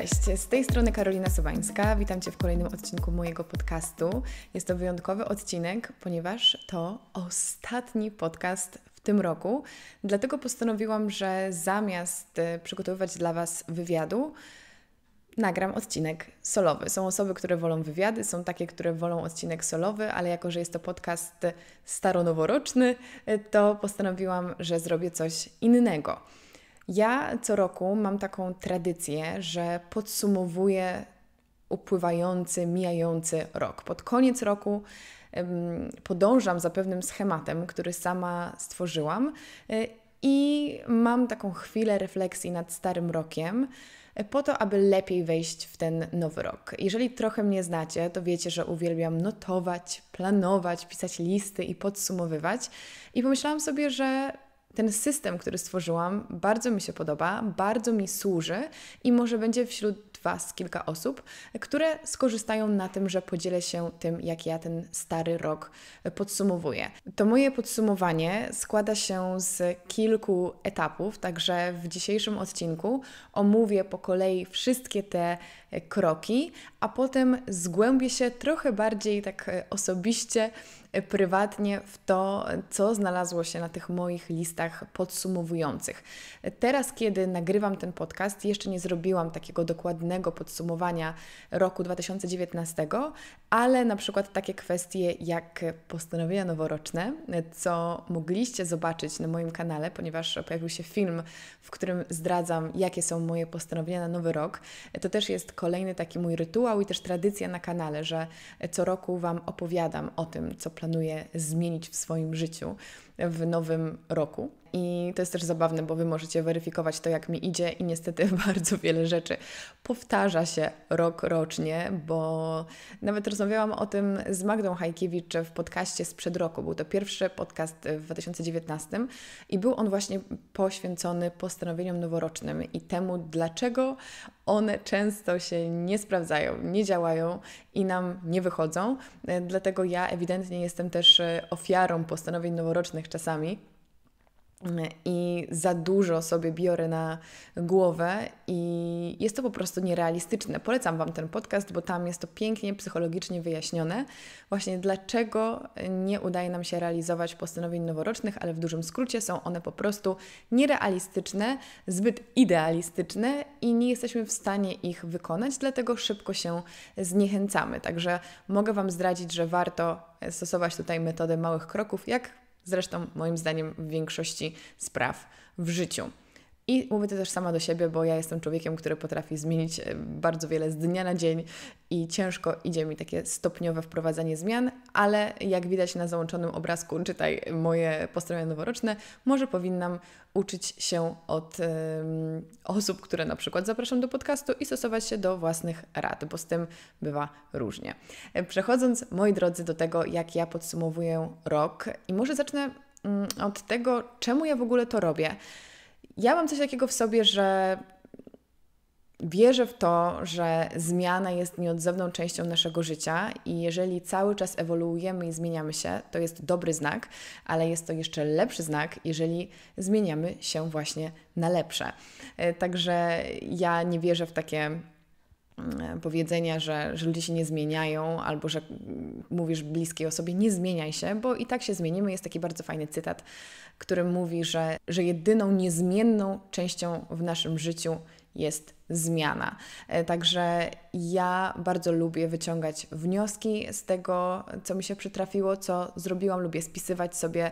Cześć, z tej strony Karolina Sobańska. Witam Cię w kolejnym odcinku mojego podcastu. Jest to wyjątkowy odcinek, ponieważ to ostatni podcast w tym roku. Dlatego postanowiłam, że zamiast y, przygotowywać dla Was wywiadu, nagram odcinek solowy. Są osoby, które wolą wywiady, są takie, które wolą odcinek solowy, ale jako, że jest to podcast staronoworoczny, y, to postanowiłam, że zrobię coś innego. Ja co roku mam taką tradycję, że podsumowuję upływający, mijający rok. Pod koniec roku podążam za pewnym schematem, który sama stworzyłam e, i mam taką chwilę refleksji nad starym rokiem, e, po to, aby lepiej wejść w ten nowy rok. Jeżeli trochę mnie znacie, to wiecie, że uwielbiam notować, planować, pisać listy i podsumowywać. I pomyślałam sobie, że ten system, który stworzyłam, bardzo mi się podoba, bardzo mi służy i może będzie wśród Was kilka osób, które skorzystają na tym, że podzielę się tym, jak ja ten stary rok podsumowuję. To moje podsumowanie składa się z kilku etapów, także w dzisiejszym odcinku omówię po kolei wszystkie te kroki, a potem zgłębię się trochę bardziej tak osobiście prywatnie w to, co znalazło się na tych moich listach podsumowujących. Teraz, kiedy nagrywam ten podcast, jeszcze nie zrobiłam takiego dokładnego podsumowania roku 2019, ale na przykład takie kwestie jak postanowienia noworoczne, co mogliście zobaczyć na moim kanale, ponieważ pojawił się film, w którym zdradzam, jakie są moje postanowienia na nowy rok. To też jest kolejny taki mój rytuał i też tradycja na kanale, że co roku Wam opowiadam o tym, co planuję planuje zmienić w swoim życiu w nowym roku. I to jest też zabawne, bo Wy możecie weryfikować to, jak mi idzie, i niestety bardzo wiele rzeczy powtarza się rok rocznie, bo nawet rozmawiałam o tym z Magdą Hajkiewicz w podcaście sprzed roku. Był to pierwszy podcast w 2019 i był on właśnie poświęcony postanowieniom noworocznym i temu, dlaczego one często się nie sprawdzają, nie działają i nam nie wychodzą. E, dlatego ja ewidentnie jestem też e, ofiarą postanowień noworocznych czasami. I za dużo sobie biorę na głowę, i jest to po prostu nierealistyczne. Polecam Wam ten podcast, bo tam jest to pięknie psychologicznie wyjaśnione, właśnie dlaczego nie udaje nam się realizować postanowień noworocznych, ale w dużym skrócie są one po prostu nierealistyczne, zbyt idealistyczne i nie jesteśmy w stanie ich wykonać, dlatego szybko się zniechęcamy. Także mogę Wam zdradzić, że warto stosować tutaj metodę małych kroków, jak Zresztą, moim zdaniem, w większości spraw w życiu. I mówię to też sama do siebie, bo ja jestem człowiekiem, który potrafi zmienić e, bardzo wiele z dnia na dzień i ciężko idzie mi takie stopniowe wprowadzanie zmian, ale jak widać na załączonym obrazku, czytaj moje postanowienia noworoczne, może powinnam uczyć się od um, osób, które na przykład zapraszam do podcastu i stosować się do własnych rad, bo z tym bywa różnie. E, przechodząc, moi drodzy, do tego, jak ja podsumowuję rok i może zacznę um, od tego, czemu ja w ogóle to robię. Ja mam coś takiego w sobie, że wierzę w to, że zmiana jest nieodzowną częścią naszego życia i jeżeli cały czas ewoluujemy i zmieniamy się, to jest dobry znak, ale jest to jeszcze lepszy znak, jeżeli zmieniamy się właśnie na lepsze. E, także ja nie wierzę w takie E, powiedzenia, że, że ludzie się nie zmieniają, albo że mm, mówisz bliskiej osobie, nie zmieniaj się, bo i tak się zmienimy. Jest taki bardzo fajny cytat, który mówi, że, że jedyną niezmienną częścią w naszym życiu jest zmiana. E, także ja bardzo lubię wyciągać wnioski z tego, co mi się przytrafiło, co zrobiłam, lubię spisywać sobie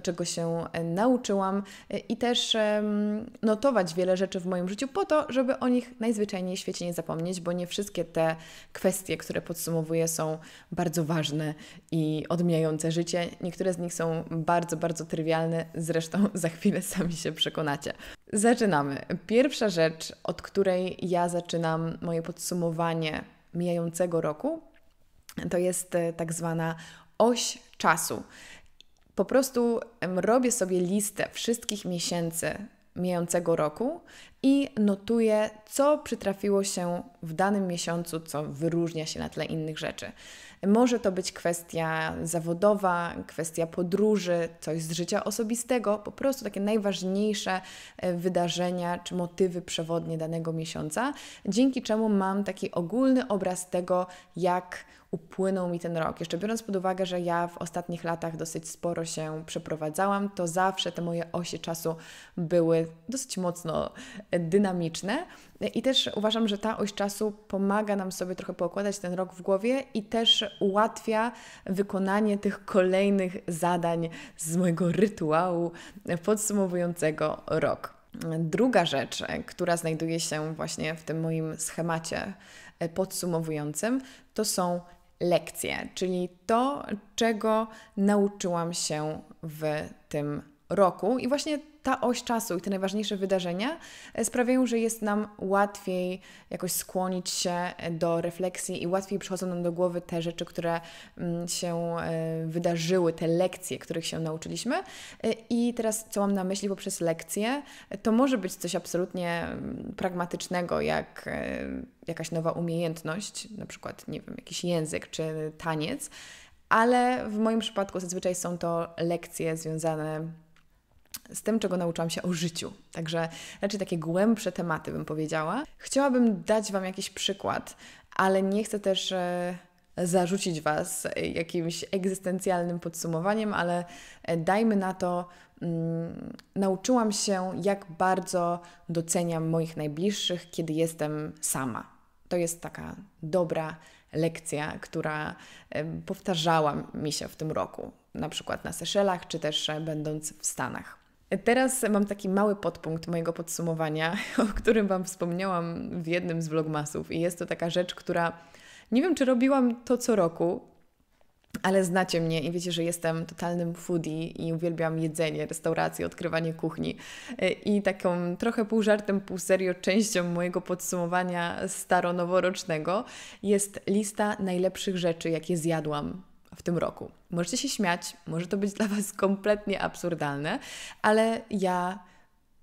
to, czego się e, nauczyłam e, i też notować wiele rzeczy w moim życiu po to, żeby o nich najzwyczajniej w świecie nie zapomnieć, bo nie wszystkie te kwestie, które podsumowuję, są bardzo ważne i odmieniające życie. Niektóre z nich są bardzo, bardzo trywialne, zresztą za chwilę sami się przekonacie. Zaczynamy. Pierwsza rzecz, od której ja zaczynam moje podsumowanie mijającego roku, to jest e, tak zwana oś czasu po prostu robię sobie listę wszystkich miesięcy mijającego roku i notuję, co przytrafiło się w danym miesiącu, co wyróżnia się na tle innych rzeczy. Może to być kwestia zawodowa, kwestia podróży, coś z życia osobistego, po prostu takie najważniejsze e, wydarzenia czy motywy przewodnie danego miesiąca, dzięki czemu mam taki ogólny obraz tego, jak upłynął mi ten rok. Jeszcze biorąc pod uwagę, że ja w ostatnich latach dosyć sporo się przeprowadzałam, to zawsze te moje osie czasu były dosyć mocno e, dynamiczne i też uważam, że ta oś czasu pomaga nam sobie trochę poukładać ten rok w głowie i też ułatwia wykonanie tych kolejnych zadań z mojego rytuału podsumowującego rok. Druga rzecz, e, która znajduje się właśnie w tym moim schemacie e, podsumowującym, to są lekcje, czyli to, czego nauczyłam się w tym roku. I właśnie ta oś czasu i te najważniejsze wydarzenia e, sprawiają, że jest nam łatwiej jakoś skłonić się e, do refleksji i łatwiej przychodzą nam do głowy te rzeczy, które mm, się e, wydarzyły, te lekcje, których się nauczyliśmy. I teraz, co mam na myśli poprzez lekcje, to może być coś absolutnie mm, pragmatycznego, jak jakaś nowa umiejętność, na przykład, nie wiem, jakiś język czy taniec. Ale w moim przypadku zazwyczaj są to lekcje związane z tym, czego nauczyłam się o życiu. Także raczej takie głębsze tematy bym powiedziała. Chciałabym dać Wam jakiś przykład, ale nie chcę też e, zarzucić Was jakimś egzystencjalnym podsumowaniem, ale e, dajmy na to, mm, nauczyłam się, jak bardzo doceniam moich najbliższych, kiedy jestem sama. To jest taka dobra lekcja, która e, powtarzała mi się w tym roku, na przykład na Seszelach, czy też będąc w Stanach. Teraz mam taki mały podpunkt mojego podsumowania, o którym Wam wspomniałam w jednym z vlogmasów, i jest to taka rzecz, która nie wiem, czy robiłam to co roku, ale znacie mnie i wiecie, że jestem totalnym foodie i uwielbiam jedzenie, restauracje, odkrywanie kuchni. I taką trochę pół żartem, pół serio częścią mojego podsumowania staronoworocznego jest lista najlepszych rzeczy, jakie zjadłam w tym roku. Możecie się śmiać, może to być dla Was kompletnie absurdalne, ale ja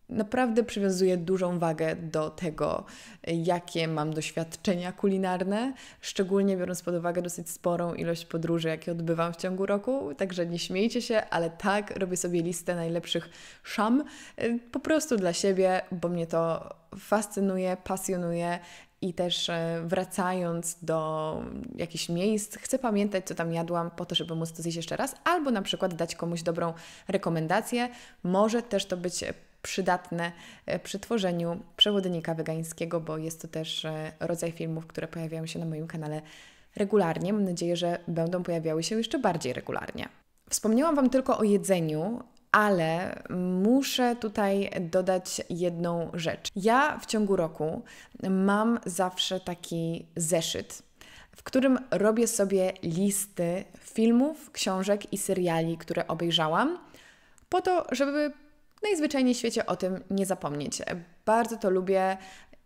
naprawdę przywiązuję dużą wagę do tego, jakie mam doświadczenia kulinarne, szczególnie biorąc pod uwagę dosyć sporą ilość podróży, jakie odbywam w ciągu roku, także nie śmiejcie się, ale tak, robię sobie listę najlepszych szam y, po prostu dla siebie, bo mnie to fascynuje, pasjonuje i też e, wracając do jakichś miejsc, chcę pamiętać, co tam jadłam, po to, żeby móc to zjeść jeszcze raz, albo na przykład dać komuś dobrą rekomendację. Może też to być przydatne e, przy tworzeniu przewodnika wegańskiego, bo jest to też e, rodzaj filmów, które pojawiają się na moim kanale regularnie. Mam nadzieję, że będą pojawiały się jeszcze bardziej regularnie. Wspomniałam Wam tylko o jedzeniu, ale muszę tutaj dodać jedną rzecz. Ja w ciągu roku mam zawsze taki zeszyt, w którym robię sobie listy filmów, książek i seriali, które obejrzałam, po to, żeby najzwyczajniej w świecie o tym nie zapomnieć. Bardzo to lubię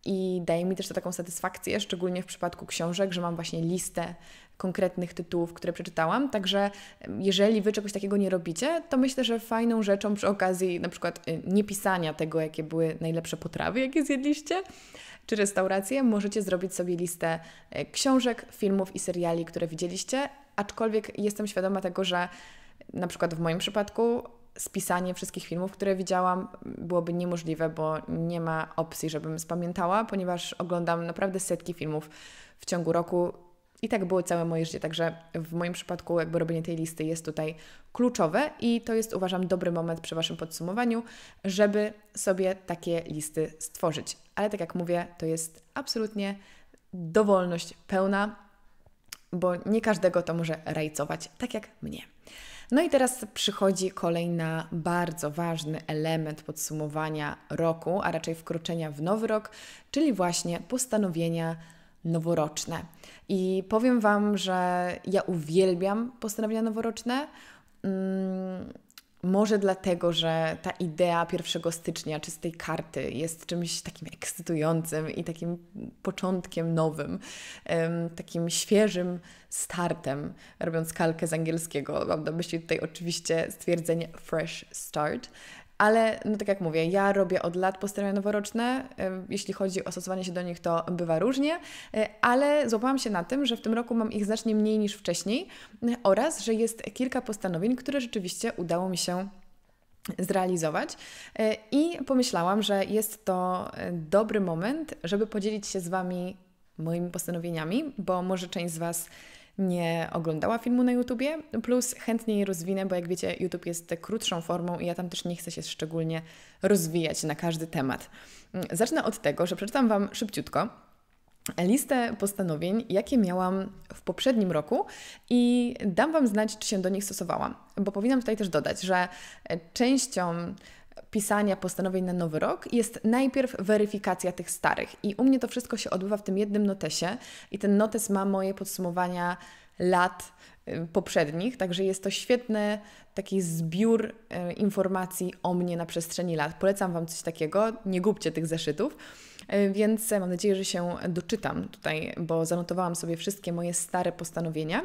i daje mi też to taką satysfakcję, szczególnie w przypadku książek, że mam właśnie listę konkretnych tytułów, które przeczytałam. Także jeżeli wy czegoś takiego nie robicie, to myślę, że fajną rzeczą przy okazji na przykład y, niepisania tego, jakie były najlepsze potrawy, jakie zjedliście, czy restauracje, możecie zrobić sobie listę y, książek, filmów i seriali, które widzieliście, aczkolwiek jestem świadoma tego, że na przykład w moim przypadku spisanie wszystkich filmów, które widziałam, byłoby niemożliwe, bo nie ma opcji, żebym spamiętała, ponieważ oglądam naprawdę setki filmów w ciągu roku. I tak było całe moje życie, także w moim przypadku jakby robienie tej listy jest tutaj kluczowe i to jest uważam dobry moment przy Waszym podsumowaniu, żeby sobie takie listy stworzyć. Ale tak jak mówię, to jest absolutnie dowolność pełna, bo nie każdego to może rajcować, tak jak mnie. No i teraz przychodzi kolejna bardzo ważny element podsumowania roku, a raczej wkroczenia w nowy rok, czyli właśnie postanowienia noworoczne. I powiem Wam, że ja uwielbiam postanowienia noworoczne. Mm, może dlatego, że ta idea 1 stycznia czystej karty jest czymś takim ekscytującym i takim początkiem nowym, takim świeżym startem, robiąc kalkę z angielskiego. Mam na myśli tutaj oczywiście stwierdzenie fresh start. Ale, no tak jak mówię, ja robię od lat postarania noworoczne. Jeśli chodzi o stosowanie się do nich, to bywa różnie, e, ale złapałam się na tym, że w tym roku mam ich znacznie mniej niż wcześniej e, oraz, że jest kilka postanowień, które rzeczywiście udało mi się zrealizować. E, I pomyślałam, że jest to dobry moment, żeby podzielić się z Wami moimi postanowieniami, bo może część z Was nie oglądała filmu na YouTubie, plus chętnie je rozwinę, bo jak wiecie, YouTube jest krótszą formą i ja tam też nie chcę się szczególnie rozwijać na każdy temat. Zacznę od tego, że przeczytam Wam szybciutko listę postanowień, jakie miałam w poprzednim roku i dam Wam znać, czy się do nich stosowałam. Bo powinnam tutaj też dodać, że częścią pisania postanowień na nowy rok jest najpierw weryfikacja tych starych. I u mnie to wszystko się odbywa w tym jednym notesie, i ten notes ma moje podsumowania lat y, poprzednich, także jest to świetny taki zbiór y, informacji o mnie na przestrzeni lat. Polecam Wam coś takiego, nie gubcie tych zeszytów. Y, więc e, mam nadzieję, że się doczytam tutaj, bo zanotowałam sobie wszystkie moje stare postanowienia.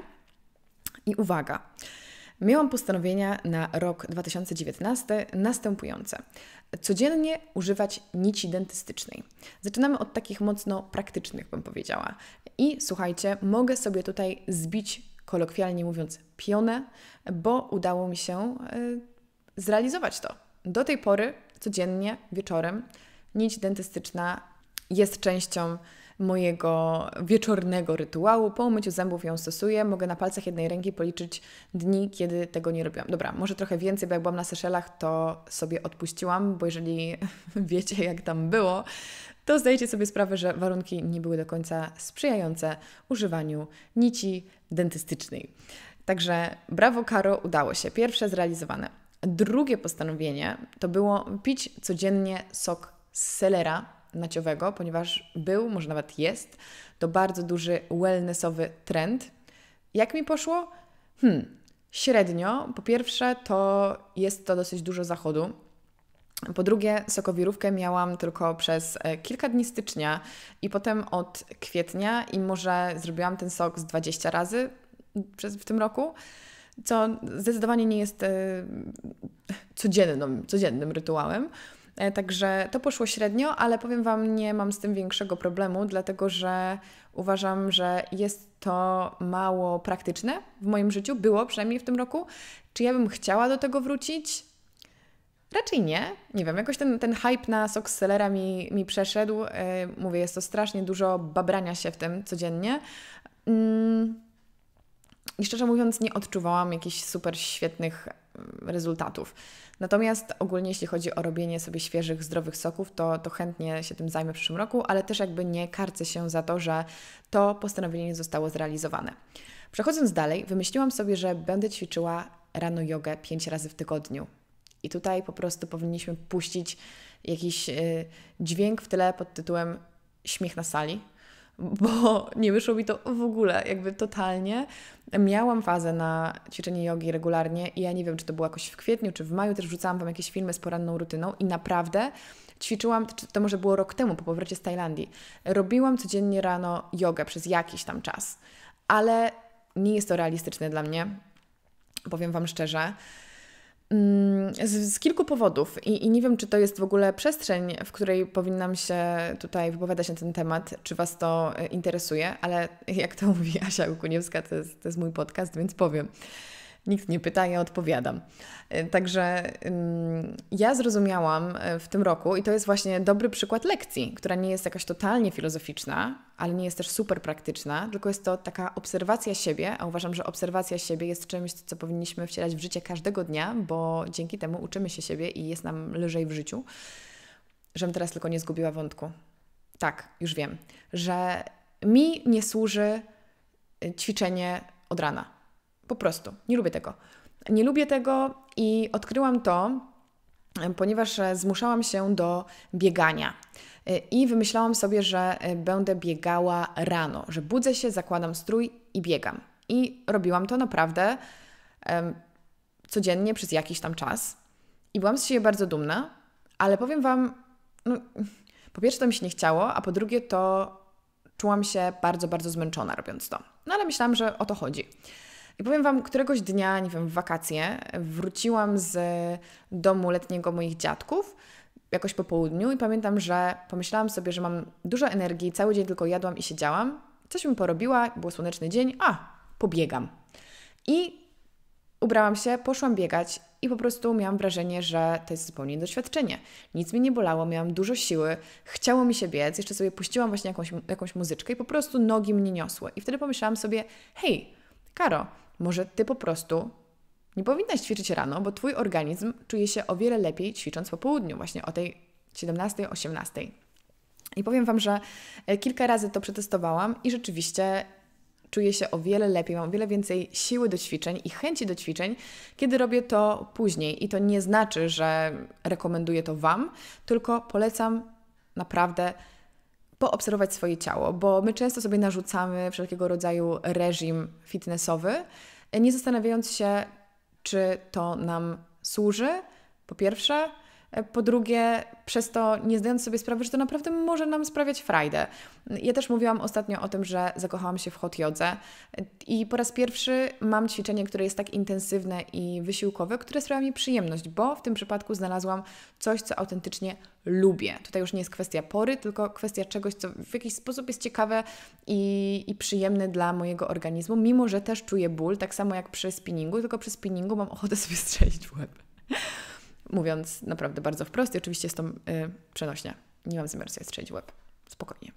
I uwaga, miałam postanowienia na rok 2019 następujące. Codziennie używać nici dentystycznej. Zaczynamy od takich mocno praktycznych, bym powiedziała. I słuchajcie, mogę sobie tutaj zbić, kolokwialnie mówiąc, pionę, bo udało mi się y, zrealizować to. Do tej pory codziennie wieczorem nić dentystyczna jest częścią mojego wieczornego rytuału. Po umyciu zębów ją stosuję. Mogę na palcach jednej ręki policzyć dni, kiedy tego nie robiłam. Dobra, może trochę więcej, bo jak byłam na Seszelach, to sobie odpuściłam, bo jeżeli wiecie, jak tam było, to zdajecie sobie sprawę, że warunki nie były do końca sprzyjające używaniu nici dentystycznej. Także brawo, Karo, udało się. Pierwsze zrealizowane. Drugie postanowienie to było pić codziennie sok z selera naciowego, ponieważ był, może nawet jest, to bardzo duży wellnessowy trend. Jak mi poszło? Hmm, średnio. Po pierwsze, to jest to dosyć dużo zachodu. Po drugie, sokowirówkę miałam tylko przez e, kilka dni stycznia i potem od kwietnia i może zrobiłam ten sok z 20 razy w tym roku, co zdecydowanie nie jest e, codziennym, codziennym rytuałem. E, także to poszło średnio, ale powiem Wam, nie mam z tym większego problemu, dlatego że uważam, że jest to mało praktyczne w moim życiu, było przynajmniej w tym roku. Czy ja bym chciała do tego wrócić? Raczej nie. Nie wiem, jakoś ten, ten hype na Soxcelera mi, mi przeszedł. E, mówię, jest to strasznie dużo babrania się w tym codziennie. Mm. I szczerze mówiąc, nie odczuwałam jakichś super świetnych rezultatów. Natomiast ogólnie, jeśli chodzi o robienie sobie świeżych, zdrowych soków, to, to chętnie się tym zajmę w przyszłym roku, ale też jakby nie karcę się za to, że to postanowienie nie zostało zrealizowane. Przechodząc dalej, wymyśliłam sobie, że będę ćwiczyła rano jogę 5 razy w tygodniu. I tutaj po prostu powinniśmy puścić jakiś y, dźwięk w tyle pod tytułem śmiech na sali, bo nie wyszło mi to w ogóle, jakby totalnie. Miałam fazę na ćwiczenie jogi regularnie i ja nie wiem, czy to było jakoś w kwietniu, czy w maju, też wrzucałam Wam jakieś filmy z poranną rutyną i naprawdę ćwiczyłam, to może było rok temu po powrocie z Tajlandii, robiłam codziennie rano jogę przez jakiś tam czas, ale nie jest to realistyczne dla mnie, powiem Wam szczerze. Mm, z, z, kilku powodów I, I, nie wiem, czy to jest w ogóle przestrzeń, w której powinnam się tutaj wypowiadać na ten temat, czy Was to e, interesuje, ale jak to mówi Asia Kuniewska, to to jest mój podcast, więc powiem nikt nie pyta, ja odpowiadam. E, także mm, ja zrozumiałam e, w tym roku, i to jest właśnie dobry przykład lekcji, która nie jest jakaś totalnie filozoficzna, ale nie jest też super praktyczna, tylko jest to taka obserwacja siebie, a uważam, że obserwacja siebie jest czymś, co powinniśmy wcielać w życie każdego dnia, bo dzięki temu uczymy się siebie i jest nam lżej w życiu. Żem teraz tylko nie zgubiła wątku. Tak, już wiem, że mi nie służy e, ćwiczenie od rana. Po prostu. Nie lubię tego. Nie lubię tego i odkryłam to, ponieważ e, zmuszałam się do biegania. E, I wymyślałam sobie, że e, będę biegała rano, że budzę się, zakładam strój i biegam. I robiłam to naprawdę um, codziennie przez jakiś tam czas. I byłam z siebie bardzo dumna, ale powiem Wam, no, po pierwsze to mi się nie chciało, a po drugie to czułam się bardzo, bardzo zmęczona robiąc to. No ale myślałam, że o to chodzi. I powiem Wam, któregoś dnia, nie wiem, w wakacje, wróciłam z domu letniego moich dziadków jakoś po południu i pamiętam, że pomyślałam sobie, że mam dużo energii, cały dzień tylko jadłam i siedziałam. Coś mi porobiła, był słoneczny dzień, a pobiegam. I ubrałam się, poszłam biegać i po prostu miałam wrażenie, że to jest zupełnie doświadczenie. Nic mi nie bolało, miałam dużo siły, chciało mi się biec, jeszcze sobie puściłam właśnie jakąś, jakąś muzyczkę i po prostu nogi mnie niosły. I wtedy pomyślałam sobie, hej, Karo, może ty po prostu nie powinnaś ćwiczyć rano, bo twój organizm czuje się o wiele lepiej ćwicząc po południu, właśnie o tej 17, 18. I powiem Wam, że e, kilka razy to przetestowałam i rzeczywiście czuję się o wiele lepiej, mam o wiele więcej siły do ćwiczeń i chęci do ćwiczeń, kiedy robię to później. I to nie znaczy, że rekomenduję to Wam, tylko polecam naprawdę poobserwować swoje ciało, bo my często sobie narzucamy wszelkiego rodzaju reżim fitnessowy, nie zastanawiając się, czy to nam służy, po pierwsze, po drugie, przez to nie zdając sobie sprawy, że to naprawdę może nam sprawiać frajdę. Ja też mówiłam ostatnio o tym, że zakochałam się w hot jodze i po raz pierwszy mam ćwiczenie, które jest tak intensywne i wysiłkowe, które sprawia mi przyjemność, bo w tym przypadku znalazłam coś, co autentycznie lubię. Tutaj już nie jest kwestia pory, tylko kwestia czegoś, co w jakiś sposób jest ciekawe i, i przyjemne dla mojego organizmu, mimo że też czuję ból, tak samo jak przy spinningu, tylko przy spinningu mam ochotę sobie strzelić w łeb mówiąc naprawdę bardzo wprost. I oczywiście jest to yy, Nie mam zamiaru sobie strzelić łeb. Spokojnie.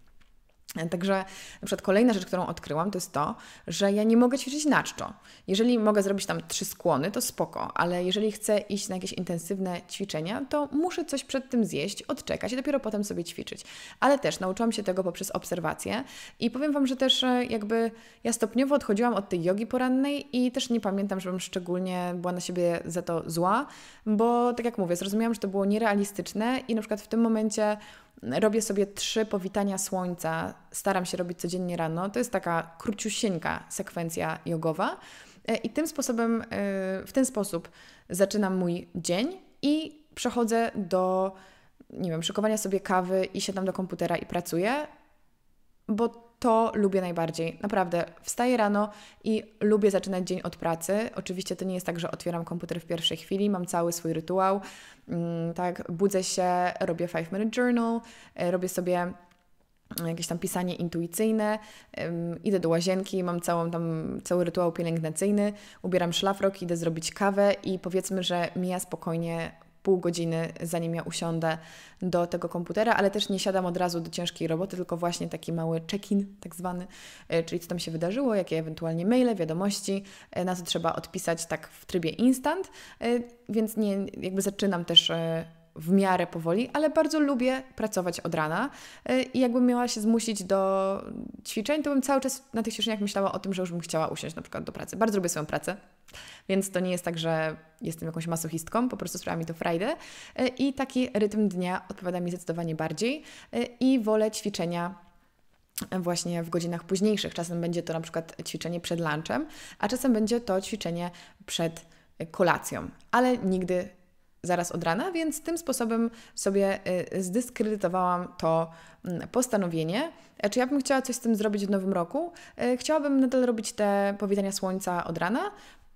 Także na przykład kolejna rzecz, którą odkryłam, to jest to, że ja nie mogę ćwiczyć na czczo. Jeżeli mogę zrobić tam trzy skłony, to spoko, ale jeżeli chcę iść na jakieś intensywne ćwiczenia, to muszę coś przed tym zjeść, odczekać i dopiero potem sobie ćwiczyć. Ale też nauczyłam się tego poprzez obserwacje i powiem Wam, że też e, jakby ja stopniowo odchodziłam od tej jogi porannej i też nie pamiętam, żebym szczególnie była na siebie za to zła, bo tak jak mówię, zrozumiałam, że to było nierealistyczne i na przykład w tym momencie Robię sobie trzy powitania słońca, staram się robić codziennie rano. To jest taka króciusieńka sekwencja jogowa. E, I tym sposobem, e, w ten sposób zaczynam mój dzień i przechodzę do, nie wiem, szykowania sobie kawy i siadam do komputera i pracuję, bo to lubię najbardziej. Naprawdę, wstaję rano i lubię zaczynać dzień od pracy. Oczywiście to nie jest tak, że otwieram komputer w pierwszej chwili, mam cały swój rytuał. Mm, tak, budzę się, robię 5-minute journal, e, robię sobie mm, jakieś tam pisanie intuicyjne, idę do łazienki, mam całą tam, cały rytuał pielęgnacyjny, ubieram szlafrok, idę zrobić kawę i powiedzmy, że mija spokojnie pół godziny, zanim ja usiądę do tego komputera, ale też nie siadam od razu do ciężkiej roboty, tylko właśnie taki mały check-in, tak zwany, e, czyli co tam się wydarzyło, jakie ewentualnie maile, wiadomości, e, na co trzeba odpisać tak w trybie instant, e, więc nie, jakby zaczynam też w miarę powoli, ale bardzo lubię pracować od rana y, i jakbym miała się zmusić do ćwiczeń, to bym cały czas na tych ćwiczeniach myślała o tym, że już bym chciała usiąść na przykład do pracy. Bardzo lubię swoją pracę, więc to nie jest tak, że jestem jakąś masochistką, po prostu sprawia mi to frajdę y, i taki rytm dnia odpowiada mi zdecydowanie bardziej y, i wolę ćwiczenia właśnie w godzinach późniejszych. Czasem będzie to na przykład ćwiczenie przed lunchem, a czasem będzie to ćwiczenie przed kolacją, ale nigdy zaraz od rana, więc tym sposobem sobie y, zdyskredytowałam to mm, postanowienie. E, czy ja bym chciała coś z tym zrobić w nowym roku? E, chciałabym nadal robić te powitania słońca od rana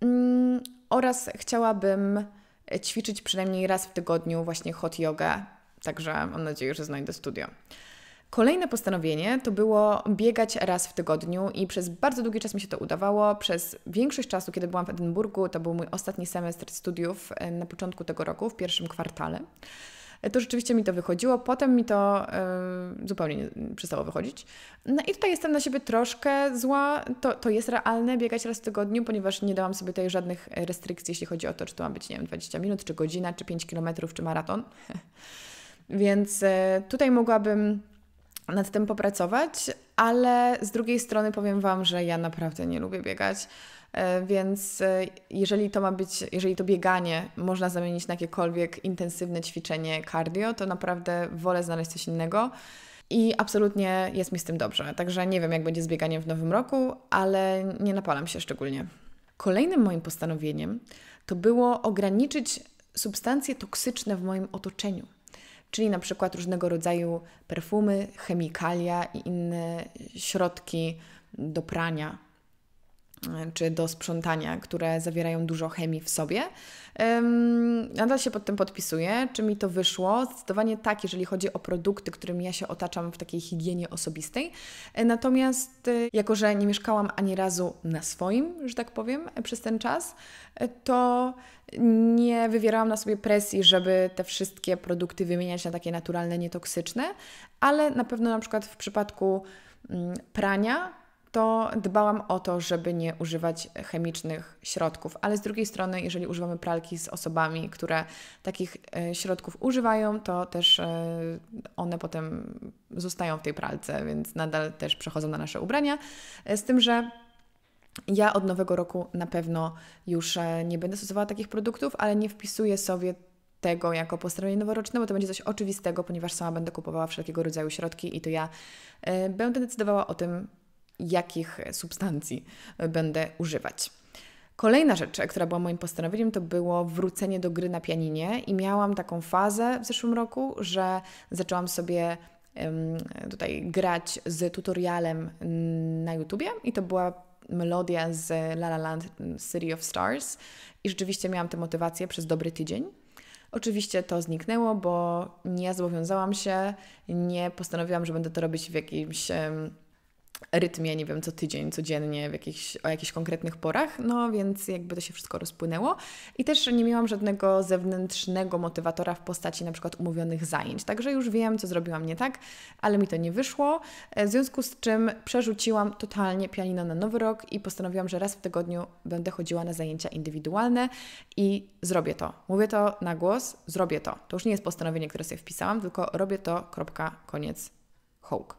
mm, oraz chciałabym e, ćwiczyć przynajmniej raz w tygodniu właśnie hot yoga. Także mam nadzieję, że znajdę studio. Kolejne postanowienie to było biegać raz w tygodniu i przez bardzo długi czas mi się to udawało. Przez większość czasu, kiedy byłam w Edynburgu, to był mój ostatni semestr studiów e, na początku tego roku, w pierwszym kwartale. E, to rzeczywiście mi to wychodziło, potem mi to yy, zupełnie nie, przestało wychodzić. No i tutaj jestem na siebie troszkę zła. To, to jest realne biegać raz w tygodniu, ponieważ nie dałam sobie tutaj żadnych restrykcji, jeśli chodzi o to, czy to ma być, nie wiem, 20 minut, czy godzina, czy 5 kilometrów, czy maraton. Więc tutaj mogłabym nad tym popracować, ale z drugiej strony powiem Wam, że ja naprawdę nie lubię biegać. E, więc e, jeżeli to ma być, jeżeli to bieganie można zamienić na jakiekolwiek intensywne ćwiczenie cardio, to naprawdę wolę znaleźć coś innego. I absolutnie jest mi z tym dobrze. Także nie wiem, jak będzie z bieganiem w nowym roku, ale nie napalam się szczególnie. Kolejnym moim postanowieniem to było ograniczyć substancje toksyczne w moim otoczeniu czyli na przykład różnego rodzaju perfumy, chemikalia i inne środki do prania, czy do sprzątania, które zawierają dużo chemii w sobie. nadal się pod tym podpisuję. Czy mi to wyszło? Zdecydowanie tak, jeżeli chodzi o produkty, którymi ja się otaczam w takiej higienie osobistej. E, natomiast e, jako, że nie mieszkałam ani razu na swoim, że tak powiem, e, przez ten czas, to nie wywierałam na sobie presji, żeby te wszystkie produkty wymieniać na takie naturalne, nietoksyczne, ale na pewno na przykład w przypadku mm, prania to dbałam o to, żeby nie używać chemicznych środków. Ale z drugiej strony, jeżeli używamy pralki z osobami, które takich e, środków używają, to też e, one potem zostają w tej pralce, więc nadal też przechodzą na nasze ubrania. E, z tym, że ja od nowego roku na pewno już nie będę stosowała takich produktów, ale nie wpisuję sobie tego jako postanowienie noworoczne, bo to będzie coś oczywistego, ponieważ sama będę kupowała wszelkiego rodzaju środki i to ja będę decydowała o tym, jakich substancji będę używać. Kolejna rzecz, która była moim postanowieniem, to było wrócenie do gry na pianinie i miałam taką fazę w zeszłym roku, że zaczęłam sobie tutaj grać z tutorialem na YouTubie i to była melodia z La La Land City of Stars i rzeczywiście miałam tę motywację przez dobry tydzień. Oczywiście to zniknęło, bo nie zobowiązałam się, nie postanowiłam, że będę to robić w jakimś rytmie, nie wiem, co tydzień, codziennie, w jakichś, o jakichś konkretnych porach, no więc jakby to się wszystko rozpłynęło. I też nie miałam żadnego zewnętrznego motywatora w postaci na przykład umówionych zajęć, także już wiem, co zrobiłam nie tak, ale mi to nie wyszło, e, w związku z czym przerzuciłam totalnie pianino na nowy rok i postanowiłam, że raz w tygodniu będę chodziła na zajęcia indywidualne i zrobię to. Mówię to na głos, zrobię to. To już nie jest postanowienie, które sobie wpisałam, tylko robię to, kropka, koniec, hołk.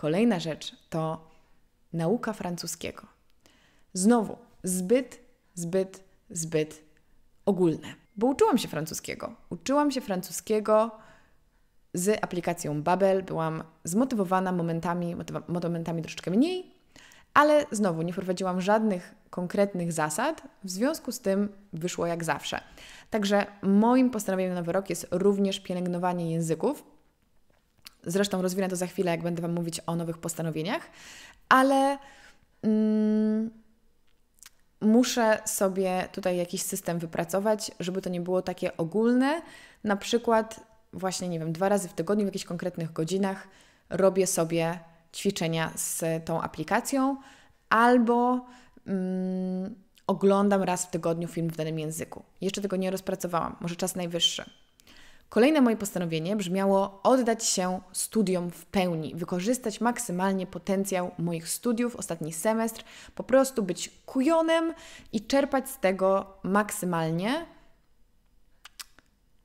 Kolejna rzecz to nauka francuskiego. Znowu, zbyt, zbyt, zbyt ogólne. Bo uczyłam się francuskiego. Uczyłam się francuskiego z aplikacją Babel. Byłam zmotywowana momentami, momentami troszeczkę mniej, ale znowu nie wprowadziłam żadnych konkretnych zasad, w związku z tym wyszło jak zawsze. Także moim postanowieniem na wyrok jest również pielęgnowanie języków, Zresztą rozwinę to za chwilę, jak będę Wam mówić o nowych postanowieniach, ale mm, muszę sobie tutaj jakiś system wypracować, żeby to nie było takie ogólne. Na przykład, właśnie, nie wiem, dwa razy w tygodniu, w jakichś konkretnych godzinach robię sobie ćwiczenia z tą aplikacją albo. Mm, oglądam raz w tygodniu film w danym języku. Jeszcze tego nie rozpracowałam, może czas najwyższy. Kolejne moje postanowienie brzmiało oddać się studiom w pełni, wykorzystać maksymalnie potencjał moich studiów, ostatni semestr, po prostu być kujonem i czerpać z tego maksymalnie.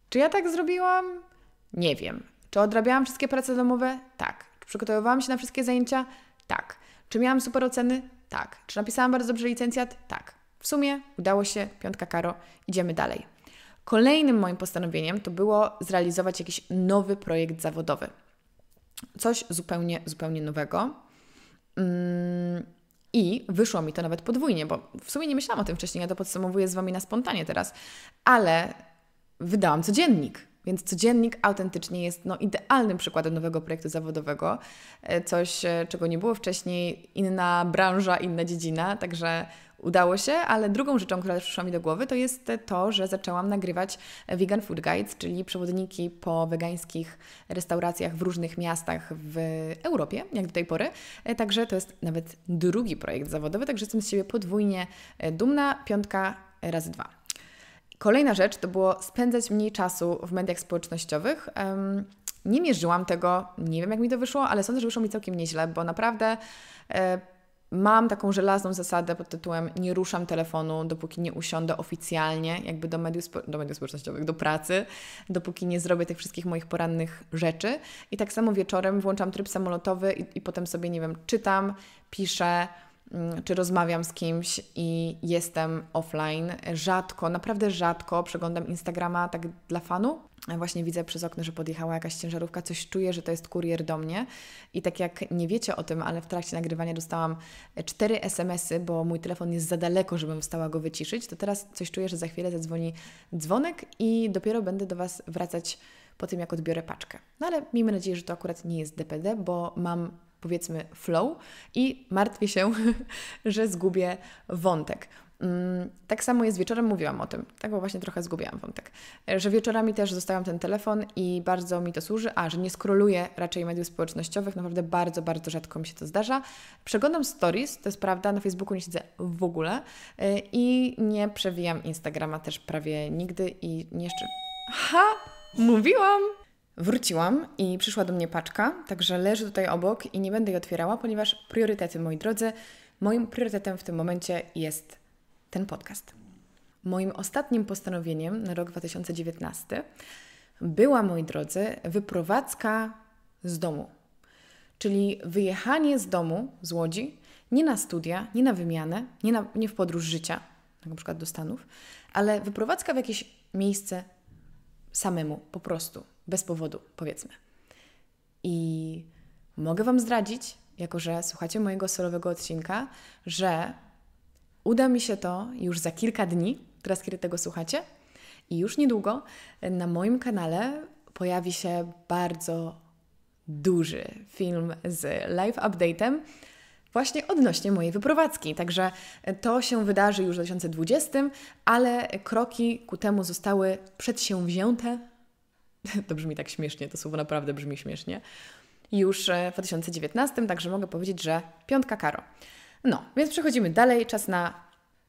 Czy ja tak zrobiłam? Nie wiem. Czy odrabiałam wszystkie prace domowe? Tak. Czy przygotowywałam się na wszystkie zajęcia? Tak. Czy miałam super oceny? Tak. Czy napisałam bardzo dobrze licencjat? Tak. W sumie udało się, piątka karo, idziemy dalej. Kolejnym moim postanowieniem to było zrealizować jakiś nowy projekt zawodowy. Coś zupełnie, zupełnie nowego. Mm, I wyszło mi to nawet podwójnie, bo w sumie nie myślałam o tym wcześniej, ja to podsumowuję z Wami na spontanie teraz, ale wydałam codziennik. Więc codziennik autentycznie jest no, idealnym przykładem nowego projektu zawodowego. E, coś, e, czego nie było wcześniej, inna branża, inna dziedzina, także udało się, ale drugą rzeczą, która przyszła mi do głowy, to jest to, że zaczęłam nagrywać Vegan Food Guides, czyli przewodniki po wegańskich restauracjach w różnych miastach w Europie, jak do tej pory. E, także to jest nawet drugi projekt zawodowy, także jestem z siebie podwójnie e, dumna, piątka razy dwa. Kolejna rzecz to było spędzać mniej czasu w mediach społecznościowych. Nie mierzyłam tego, nie wiem jak mi to wyszło, ale sądzę, że wyszło mi całkiem nieźle, bo naprawdę e, mam taką żelazną zasadę pod tytułem nie ruszam telefonu, dopóki nie usiądę oficjalnie jakby do mediów, do mediów społecznościowych, do pracy, dopóki nie zrobię tych wszystkich moich porannych rzeczy. I tak samo wieczorem włączam tryb samolotowy i, i potem sobie, nie wiem, czytam, piszę, mm, czy rozmawiam z kimś i jestem offline. Rzadko, naprawdę rzadko przeglądam Instagrama tak dla fanu właśnie widzę przez okno, że podjechała jakaś ciężarówka, coś czuję, że to jest kurier do mnie. I tak jak nie wiecie o tym, ale w trakcie nagrywania dostałam e, cztery SMS-y, bo mój telefon jest za daleko, żebym wstała go wyciszyć, to teraz coś czuję, że za chwilę zadzwoni dzwonek i dopiero będę do Was wracać po tym, jak odbiorę paczkę. No ale miejmy nadzieję, że to akurat nie jest DPD, bo mam powiedzmy flow i martwię się, że zgubię wątek. Mm, tak samo jest wieczorem, mówiłam o tym, tak, bo właśnie trochę zgubiłam wątek, że wieczorami też zostawiam ten telefon i bardzo mi to służy, a że nie skroluję raczej mediów społecznościowych, naprawdę bardzo, bardzo rzadko mi się to zdarza. Przeglądam stories, to jest prawda, na Facebooku nie siedzę w ogóle y, i nie przewijam Instagrama też prawie nigdy i nie jeszcze... Ha! Mówiłam! Wróciłam i przyszła do mnie paczka, także leży tutaj obok i nie będę jej otwierała, ponieważ priorytety, moi drodzy, moim priorytetem w tym momencie jest ten podcast. Moim ostatnim postanowieniem na rok 2019 była, moi drodzy, wyprowadzka z domu. Czyli wyjechanie z domu, z Łodzi, nie na studia, nie na wymianę, nie, na, nie w podróż życia, tak na przykład do Stanów, ale wyprowadzka w jakieś miejsce samemu, po prostu, bez powodu, powiedzmy. I mogę Wam zdradzić, jako że słuchacie mojego solowego odcinka, że Uda mi się to już za kilka dni, teraz kiedy tego słuchacie, i już niedługo na moim kanale pojawi się bardzo duży film z live update'em właśnie odnośnie mojej wyprowadzki. Także to się wydarzy już w 2020, ale kroki ku temu zostały przedsięwzięte. To brzmi tak śmiesznie, to słowo naprawdę brzmi śmiesznie. Już w 2019, także mogę powiedzieć, że piątka karo. No, więc przechodzimy dalej. Czas na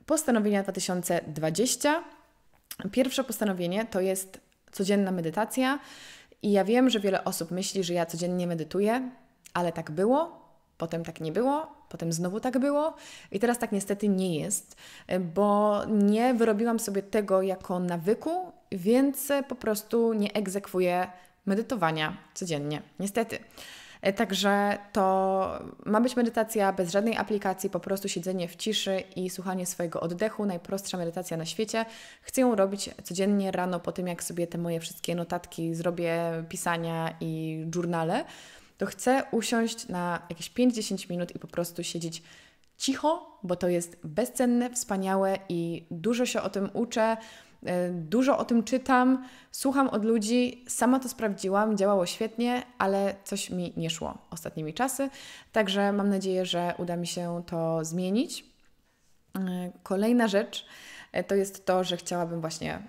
postanowienia 2020. Pierwsze postanowienie to jest codzienna medytacja. I ja wiem, że wiele osób myśli, że ja codziennie medytuję, ale tak było, potem tak nie było, potem znowu tak było i teraz tak niestety nie jest, bo nie wyrobiłam sobie tego jako nawyku, więc po prostu nie egzekwuję medytowania codziennie. Niestety. E, także to ma być medytacja bez żadnej aplikacji, po prostu siedzenie w ciszy i słuchanie swojego oddechu, najprostsza medytacja na świecie. Chcę ją robić codziennie rano po tym, jak sobie te moje wszystkie notatki zrobię, pisania i journale. To chcę usiąść na jakieś 5-10 minut i po prostu siedzieć cicho, bo to jest bezcenne, wspaniałe i dużo się o tym uczę. E, dużo o tym czytam, słucham od ludzi, sama to sprawdziłam, działało świetnie, ale coś mi nie szło ostatnimi czasy, także mam nadzieję, że uda mi się to zmienić. E, kolejna rzecz e, to jest to, że chciałabym właśnie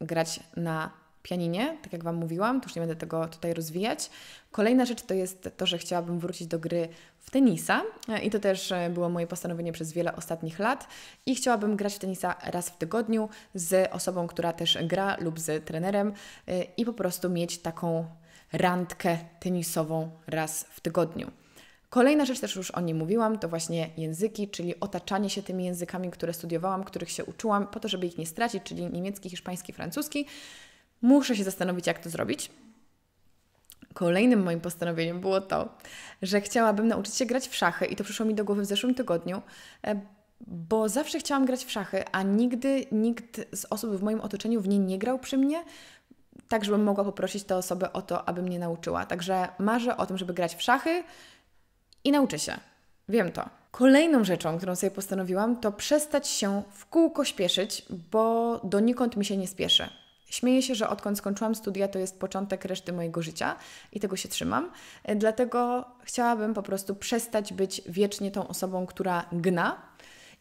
grać na pianinie, tak jak Wam mówiłam, to już nie będę tego tutaj rozwijać. Kolejna rzecz to jest to, że chciałabym wrócić do gry w tenisa i to też e, było moje postanowienie przez wiele ostatnich lat i chciałabym grać w tenisa raz w tygodniu z osobą, która też gra lub z trenerem e, i po prostu mieć taką randkę tenisową raz w tygodniu. Kolejna rzecz, też już o niej mówiłam, to właśnie języki, czyli otaczanie się tymi językami, które studiowałam, których się uczyłam, po to, żeby ich nie stracić, czyli niemiecki, hiszpański, francuski. Muszę się zastanowić, jak to zrobić. Kolejnym moim postanowieniem było to, że chciałabym nauczyć się grać w szachy i to przyszło mi do głowy w zeszłym tygodniu, e, bo zawsze chciałam grać w szachy, a nigdy nikt z osób w moim otoczeniu w nie nie grał przy mnie, tak żebym mogła poprosić tę osobę o to, aby mnie nauczyła. Także marzę o tym, żeby grać w szachy i nauczę się. Wiem to. Kolejną rzeczą, którą sobie postanowiłam, to przestać się w kółko śpieszyć, bo donikąd mi się nie spieszy. Śmieję się, że odkąd skończyłam studia, to jest początek reszty mojego życia i tego się trzymam. E, dlatego chciałabym po prostu przestać być wiecznie tą osobą, która gna.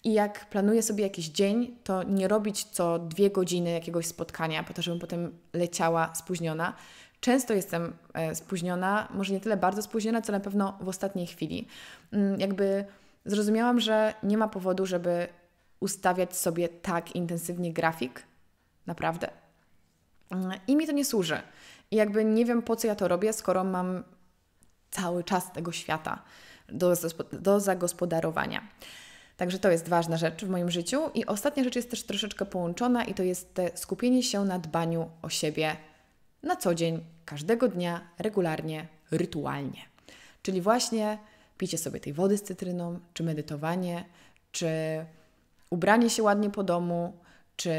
I jak planuję sobie jakiś dzień, to nie robić co dwie godziny jakiegoś spotkania, po to, żebym potem leciała spóźniona. Często jestem e, spóźniona, może nie tyle bardzo spóźniona, co na pewno w ostatniej chwili. Mm, jakby zrozumiałam, że nie ma powodu, żeby ustawiać sobie tak intensywnie grafik, naprawdę, Mm, I mi to nie służy. I jakby nie wiem, po co ja to robię, skoro mam cały czas tego świata do, do zagospodarowania. Także to jest ważna rzecz w moim życiu. I ostatnia rzecz jest też troszeczkę połączona, i to jest skupienie się na dbaniu o siebie na co dzień, każdego dnia, regularnie, rytualnie. Czyli właśnie picie sobie tej wody z cytryną, czy medytowanie, czy ubranie się ładnie po domu, czy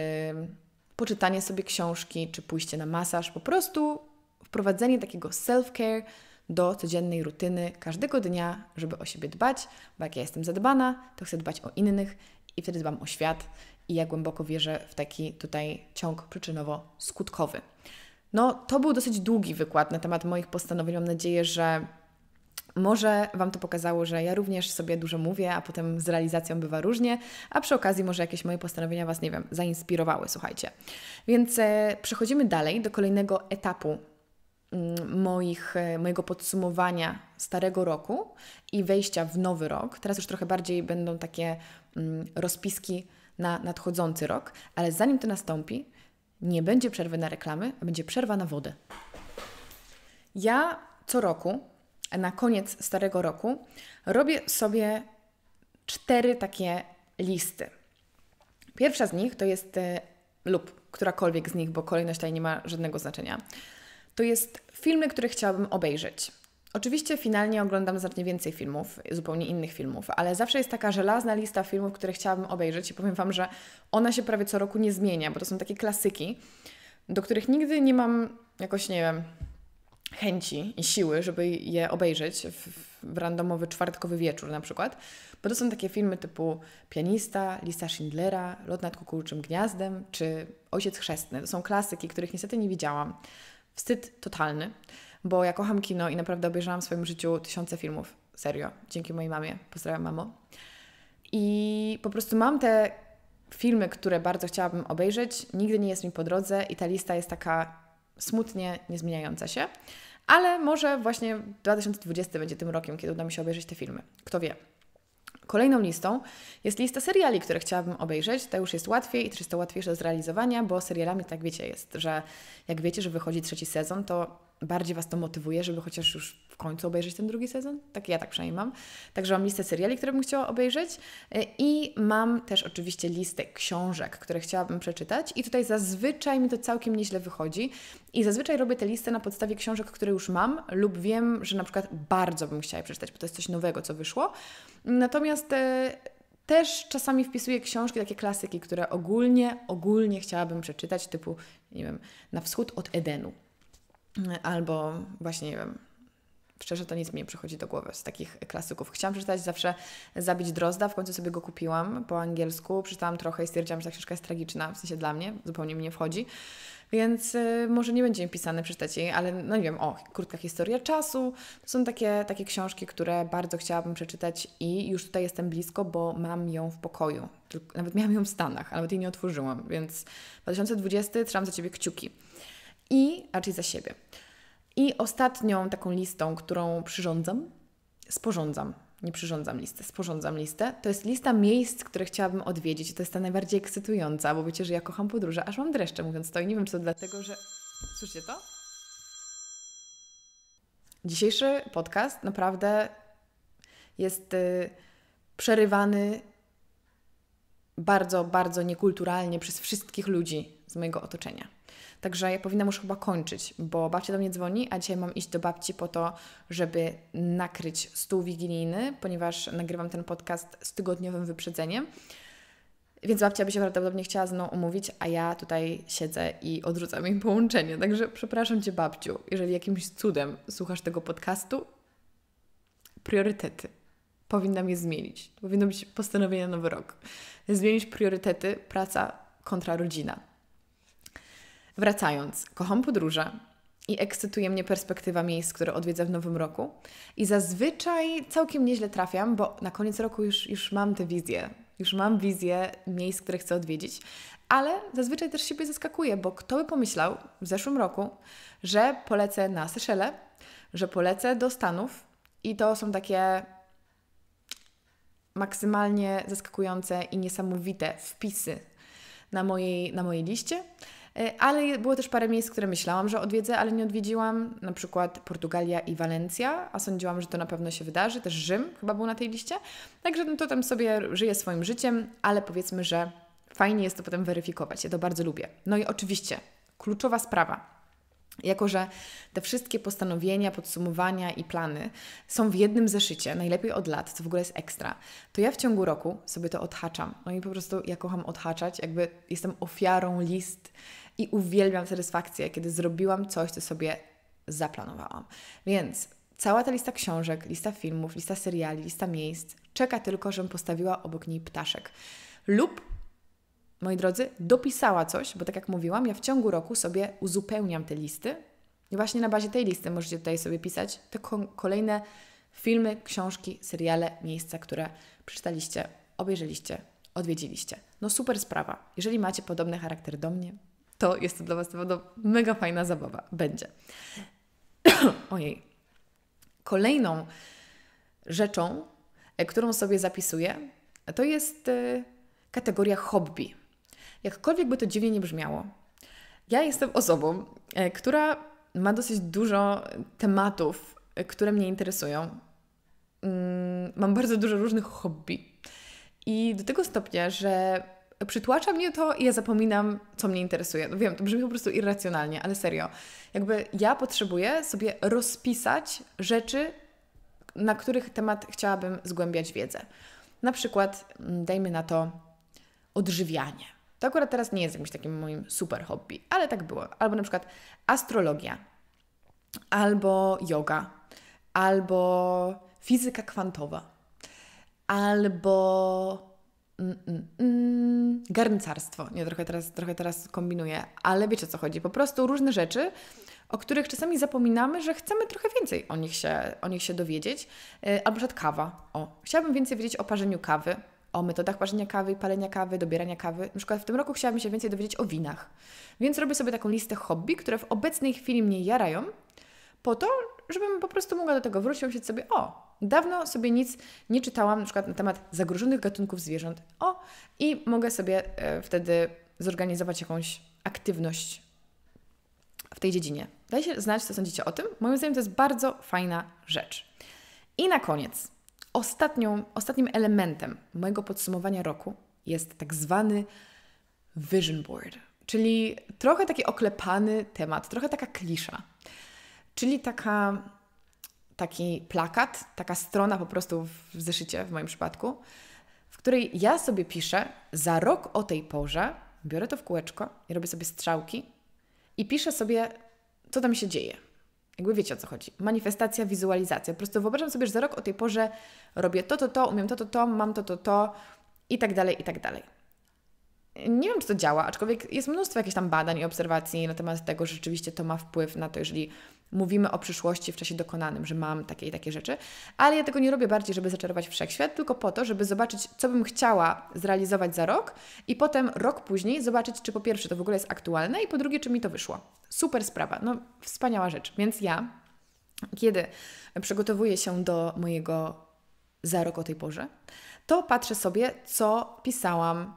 poczytanie sobie książki czy pójście na masaż, po prostu wprowadzenie takiego self-care do codziennej rutyny każdego dnia, żeby o siebie dbać, bo jak ja jestem zadbana, to chcę dbać o innych i wtedy dbam o świat i ja głęboko wierzę w taki tutaj ciąg przyczynowo-skutkowy. No, to był dosyć długi wykład na temat moich postanowień. Mam nadzieję, że może Wam to pokazało, że ja również sobie dużo mówię, a potem z realizacją bywa różnie, a przy okazji może jakieś moje postanowienia Was, nie wiem, zainspirowały, słuchajcie. Więc e, przechodzimy dalej do kolejnego etapu mm, moich, e, mojego podsumowania starego roku i wejścia w nowy rok. Teraz już trochę bardziej będą takie mm, rozpiski na nadchodzący rok, ale zanim to nastąpi, nie będzie przerwy na reklamy, a będzie przerwa na wodę. Ja co roku na koniec starego roku, robię sobie cztery takie listy. Pierwsza z nich to jest, e, lub którakolwiek z nich, bo kolejność tutaj nie ma żadnego znaczenia, to jest filmy, które chciałabym obejrzeć. Oczywiście finalnie oglądam znacznie więcej filmów, zupełnie innych filmów, ale zawsze jest taka żelazna lista filmów, które chciałabym obejrzeć i powiem Wam, że ona się prawie co roku nie zmienia, bo to są takie klasyki, do których nigdy nie mam jakoś, nie wiem, chęci i siły, żeby je obejrzeć w, w randomowy czwartkowy wieczór na przykład, bo to są takie filmy typu Pianista, Lista Schindlera, Lot nad kukułczym gniazdem czy Ojciec chrzestny. To są klasyki, których niestety nie widziałam. Wstyd totalny, bo ja kocham kino i naprawdę obejrzałam w swoim życiu tysiące filmów. Serio. Dzięki mojej mamie. Pozdrawiam, mamo. I po prostu mam te filmy, które bardzo chciałabym obejrzeć. Nigdy nie jest mi po drodze i ta lista jest taka smutnie zmieniająca się, ale może właśnie 2020 będzie tym rokiem, kiedy uda mi się obejrzeć te filmy. Kto wie. Kolejną listą jest lista seriali, które chciałabym obejrzeć. To już jest łatwiej i też jest to łatwiejsze do zrealizowania, bo serialami tak wiecie jest, że jak wiecie, że wychodzi trzeci sezon, to bardziej Was to motywuje, żeby chociaż już w końcu obejrzeć ten drugi sezon? Tak ja tak przynajmniej mam. Także mam listę seriali, które bym chciała obejrzeć y, i mam też oczywiście listę książek, które chciałabym przeczytać i tutaj zazwyczaj mi to całkiem nieźle wychodzi i zazwyczaj robię te listę na podstawie książek, które już mam lub wiem, że na przykład bardzo bym chciała je przeczytać, bo to jest coś nowego, co wyszło. Natomiast y, też czasami wpisuję książki, takie klasyki, które ogólnie, ogólnie chciałabym przeczytać, typu, nie wiem, Na wschód od Edenu albo właśnie nie wiem. Szczerze to nic mi nie przychodzi do głowy z takich klasyków. Chciałam przeczytać zawsze Zabić Drozda, w końcu sobie go kupiłam po angielsku, przeczytałam trochę i stwierdziłam, że ta książka jest tragiczna, w sensie dla mnie, zupełnie mi nie wchodzi. Więc y, może nie będzie mi pisane przeczytać jej, ale no nie wiem, o, krótka historia czasu. To są takie, takie książki, które bardzo chciałabym przeczytać i już tutaj jestem blisko, bo mam ją w pokoju. nawet miałam ją w Stanach, ale nawet jej nie otworzyłam, więc 2020 trzymam za Ciebie kciuki i raczej za siebie. I ostatnią taką listą, którą przyrządzam, sporządzam, nie przyrządzam listy, sporządzam listę. To jest lista miejsc, które chciałabym odwiedzić. To jest ta najbardziej ekscytująca, bo wiecie, że ja kocham podróże, aż mam dreszcze mówiąc to i nie wiem, czy to dlatego, że... Słyszycie to? Dzisiejszy podcast naprawdę jest y, przerywany bardzo, bardzo niekulturalnie przez wszystkich ludzi z mojego otoczenia. Także ja powinnam już chyba kończyć, bo babcia do mnie dzwoni, a dzisiaj mam iść do babci po to, żeby nakryć stół wigilijny, ponieważ nagrywam ten podcast z tygodniowym wyprzedzeniem. Więc babcia by się prawdopodobnie chciała ze mną umówić, a ja tutaj siedzę i odrzucam jej połączenie. Także przepraszam Cię, babciu, jeżeli jakimś cudem słuchasz tego podcastu, priorytety. Powinnam je zmienić. Powinno być postanowienie na nowy rok. Zmienić priorytety, praca kontra rodzina. Wracając, kocham podróże i ekscytuje mnie perspektywa miejsc, które odwiedzę w nowym roku. I zazwyczaj całkiem nieźle trafiam, bo na koniec roku już, już mam te wizje. Już mam wizję miejsc, które chcę odwiedzić, ale zazwyczaj też siebie zaskakuje, bo kto by pomyślał w zeszłym roku, że polecę na Seszele, że polecę do Stanów i to są takie maksymalnie zaskakujące i niesamowite wpisy na mojej, na mojej liście. E, ale było też parę miejsc, które myślałam, że odwiedzę, ale nie odwiedziłam, na przykład Portugalia i Walencja, a sądziłam, że to na pewno się wydarzy, też Rzym chyba był na tej liście. Także no to tam sobie żyję swoim życiem, ale powiedzmy, że fajnie jest to potem weryfikować. Ja to bardzo lubię. No i oczywiście kluczowa sprawa. Jako, że te wszystkie postanowienia, podsumowania i plany są w jednym zeszycie, najlepiej od lat, co w ogóle jest ekstra, to ja w ciągu roku sobie to odhaczam. No i po prostu ja kocham odhaczać, jakby jestem ofiarą list i uwielbiam satysfakcję, kiedy zrobiłam coś, co sobie zaplanowałam. Więc cała ta lista książek, lista filmów, lista seriali, lista miejsc czeka tylko, żebym postawiła obok niej ptaszek. Lub moi drodzy, dopisała coś, bo tak jak mówiłam, ja w ciągu roku sobie uzupełniam te listy. I właśnie na bazie tej listy możecie tutaj sobie pisać te kolejne filmy, książki, seriale, miejsca, które przeczytaliście, obejrzeliście, odwiedziliście. No super sprawa. Jeżeli macie podobny charakter do mnie, to jest to dla Was naprawdę no, mega fajna zabawa. Będzie. Ojej. Kolejną rzeczą, e, którą sobie zapisuję, to jest e, kategoria hobby. Jakkolwiek by to dziwnie nie brzmiało, ja jestem osobą, e, która ma dosyć dużo tematów, które mnie interesują. Mm, mam bardzo dużo różnych hobby. I do tego stopnia, że przytłacza mnie to i ja zapominam, co mnie interesuje. No wiem, to brzmi po prostu irracjonalnie, ale serio. Jakby ja potrzebuję sobie rozpisać rzeczy, na których temat chciałabym zgłębiać wiedzę. Na przykład, mm, dajmy na to odżywianie. To akurat teraz nie jest jakimś takim moim super hobby, ale tak było. Albo na przykład astrologia, albo yoga, albo fizyka kwantowa, albo Mm, mm, mm, garncarstwo. Nie, trochę teraz, trochę teraz kombinuję, ale wiecie o co chodzi. Po prostu różne rzeczy, o których czasami zapominamy, że chcemy trochę więcej o nich się, o nich się dowiedzieć. E, albo przykład kawa. O, chciałabym więcej wiedzieć o parzeniu kawy, o metodach parzenia kawy palenia kawy, dobierania kawy. Na przykład w tym roku chciałabym się więcej dowiedzieć o winach. Więc robię sobie taką listę hobby, które w obecnej chwili mnie jarają, po to, żebym po prostu mogła do tego wrócić i sobie, o, Dawno sobie nic nie czytałam, na przykład na temat zagrożonych gatunków zwierząt. O, i mogę sobie e, wtedy zorganizować jakąś aktywność w tej dziedzinie. Dajcie znać, co sądzicie o tym. Moim zdaniem to jest bardzo fajna rzecz. I na koniec, ostatnią, ostatnim elementem mojego podsumowania roku jest tak zwany vision board, czyli trochę taki oklepany temat, trochę taka klisza, czyli taka taki plakat, taka strona po prostu w zeszycie w moim przypadku, w której ja sobie piszę za rok o tej porze, biorę to w kółeczko i robię sobie strzałki i piszę sobie, co tam się dzieje. Jakby wiecie o co chodzi. Manifestacja, wizualizacja. Po prostu wyobrażam sobie, że za rok o tej porze robię to, to, to, umiem to, to, to, mam to, to, to i tak dalej, i tak dalej. Nie wiem, czy to działa, aczkolwiek jest mnóstwo jakichś tam badań i obserwacji na temat tego, że rzeczywiście to ma wpływ na to, jeżeli mówimy o przyszłości w czasie dokonanym, że mam takie i takie rzeczy, ale ja tego nie robię bardziej, żeby zaczarować wszechświat, tylko po to, żeby zobaczyć, co bym chciała zrealizować za rok i potem rok później zobaczyć, czy po pierwsze to w ogóle jest aktualne i po drugie, czy mi to wyszło. Super sprawa, no wspaniała rzecz. Więc ja, kiedy przygotowuję się do mojego za rok o tej porze, to patrzę sobie, co pisałam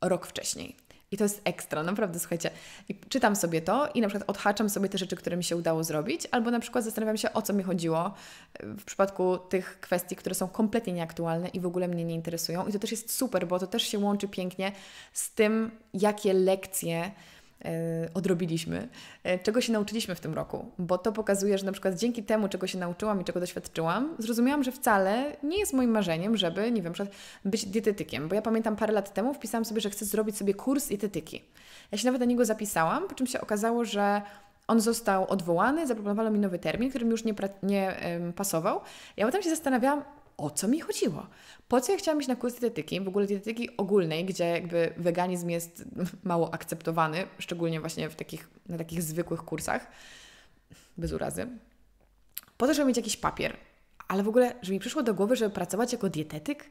rok wcześniej. I to jest ekstra, naprawdę, słuchajcie. I czytam sobie to i na przykład odhaczam sobie te rzeczy, które mi się udało zrobić, albo na przykład zastanawiam się, o co mi chodziło e, w przypadku tych kwestii, które są kompletnie nieaktualne i w ogóle mnie nie interesują. I to też jest super, bo to też się łączy pięknie z tym, jakie lekcje E, odrobiliśmy, e, czego się nauczyliśmy w tym roku, bo to pokazuje, że na przykład dzięki temu, czego się nauczyłam i czego doświadczyłam, zrozumiałam, że wcale nie jest moim marzeniem, żeby, nie wiem, być dietetykiem, bo ja pamiętam parę lat temu wpisałam sobie, że chcę zrobić sobie kurs dietetyki. Ja się nawet na niego zapisałam, po czym się okazało, że on został odwołany, zaproponowano mi nowy termin, który mi już nie, nie ym, pasował. Ja potem się zastanawiałam, o co mi chodziło. Po co ja chciałam iść na kurs dietetyki, w ogóle dietetyki ogólnej, gdzie jakby weganizm jest mało akceptowany, szczególnie właśnie w takich, na takich zwykłych kursach, bez urazy. Po to, żeby mieć jakiś papier, ale w ogóle, że mi przyszło do głowy, żeby pracować jako dietetyk,